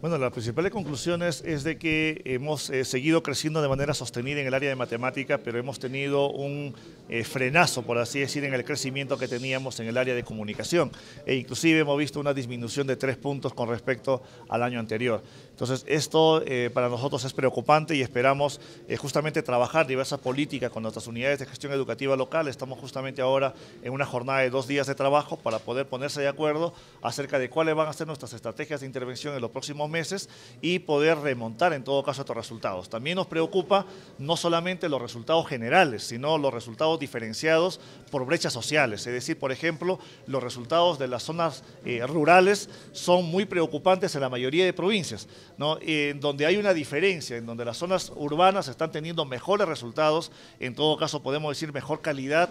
Bueno, las principales conclusiones es de que hemos eh, seguido creciendo de manera sostenida en el área de matemática, pero hemos tenido un eh, frenazo, por así decir, en el crecimiento que teníamos en el área de comunicación. E inclusive hemos visto una disminución de tres puntos con respecto al año anterior. Entonces, esto eh, para nosotros es preocupante y esperamos eh, justamente trabajar diversas políticas con nuestras unidades de gestión educativa local. Estamos justamente ahora en una jornada de dos días de trabajo para poder ponerse de acuerdo acerca de cuáles van a ser nuestras estrategias de intervención en los próximos meses y poder remontar en todo caso estos resultados. También nos preocupa no solamente los resultados generales, sino los resultados diferenciados por brechas sociales. Es decir, por ejemplo, los resultados de las zonas eh, rurales son muy preocupantes en la mayoría de provincias, ¿no? en donde hay una diferencia, en donde las zonas urbanas están teniendo mejores resultados, en todo caso podemos decir mejor calidad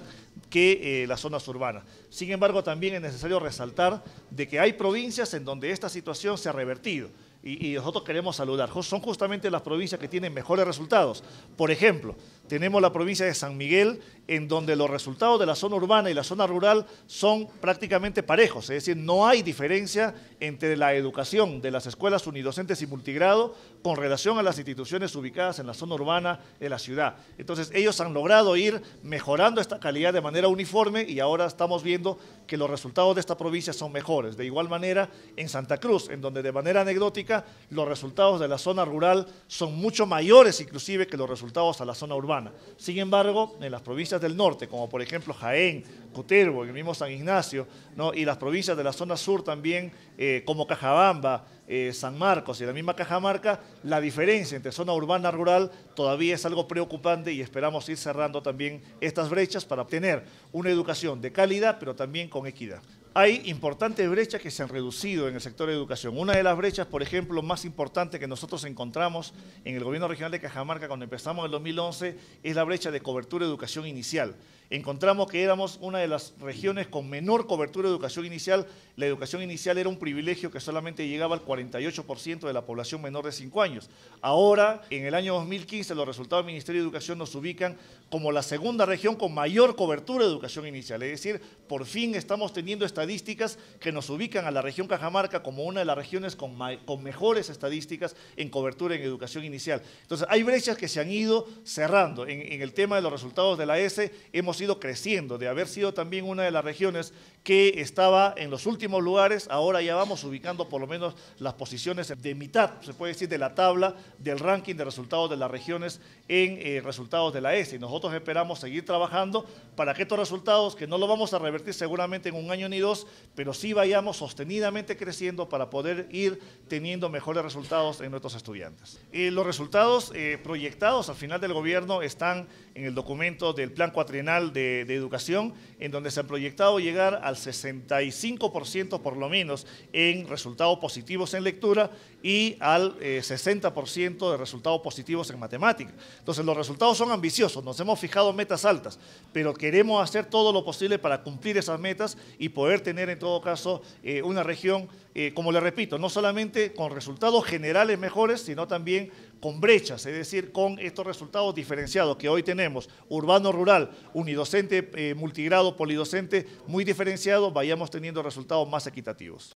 que eh, las zonas urbanas. Sin embargo, también es necesario resaltar de que hay provincias en donde esta situación se ha revertido. y nosotros queremos saludar. Son justamente las provincias que tienen mejores resultados. Por ejemplo, tenemos la provincia de San Miguel, en donde los resultados de la zona urbana y la zona rural son prácticamente parejos, es decir, no hay diferencia entre la educación de las escuelas unidocentes y multigrado con relación a las instituciones ubicadas en la zona urbana de la ciudad. Entonces, ellos han logrado ir mejorando esta calidad de manera uniforme y ahora estamos viendo que los resultados de esta provincia son mejores. De igual manera, en Santa Cruz, en donde de manera anecdótica los resultados de la zona rural son mucho mayores inclusive que los resultados a la zona urbana. Sin embargo, en las provincias del norte, como por ejemplo Jaén, y el mismo San Ignacio, y las provincias de la zona sur también, eh, como Cajabamba, eh, San Marcos y la misma Cajamarca, la diferencia entre zona urbana y rural todavía es algo preocupante y esperamos ir cerrando también estas brechas para obtener una educación de calidad, pero también con equidad hay importantes brechas que se han reducido en el sector de educación. Una de las brechas, por ejemplo, más importante que nosotros encontramos en el gobierno regional de Cajamarca cuando empezamos en el 2011 es la brecha de cobertura de educación inicial encontramos que éramos una de las regiones con menor cobertura de educación inicial. La educación inicial era un privilegio que solamente llegaba al 48% de la población menor de 5 años. Ahora, en el año 2015, los resultados del Ministerio de Educación nos ubican como la segunda región con mayor cobertura de educación inicial. Es decir, por fin estamos teniendo estadísticas que nos ubican a la región Cajamarca como una de las regiones con, mejores estadísticas en cobertura en educación inicial. Entonces, hay brechas que se han ido cerrando. En, en el tema de los resultados de la S, hemos sido ido creciendo, de haber sido también una de las regiones que estaba en los últimos lugares, ahora ya vamos ubicando por lo menos las posiciones de mitad, se puede decir, de la tabla del ranking de resultados de las regiones en eh, resultados de la y Nosotros esperamos seguir trabajando para que estos resultados, que no lo vamos a revertir seguramente en un año ni dos, pero sí vayamos sostenidamente creciendo para poder ir teniendo mejores resultados en nuestros estudiantes. Eh, los resultados eh, proyectados al final del gobierno están en el documento del plan cuatrienal de, Educación, en donde se ha proyectado llegar al 65% por lo menos en resultados positivos en lectura y al 60% eh, de resultados positivos en matemática. Entonces los resultados son ambiciosos, nos hemos fijado metas altas, pero queremos hacer todo lo posible para cumplir esas metas y poder tener en todo caso eh, una región, eh, como le repito, no solamente con resultados generales mejores, sino también con brechas, es decir, con estos resultados diferenciados que hoy tenemos, urbano-rural, unidocente, eh, multigrado, polidocente, muy diferenciados, vayamos teniendo resultados más equitativos.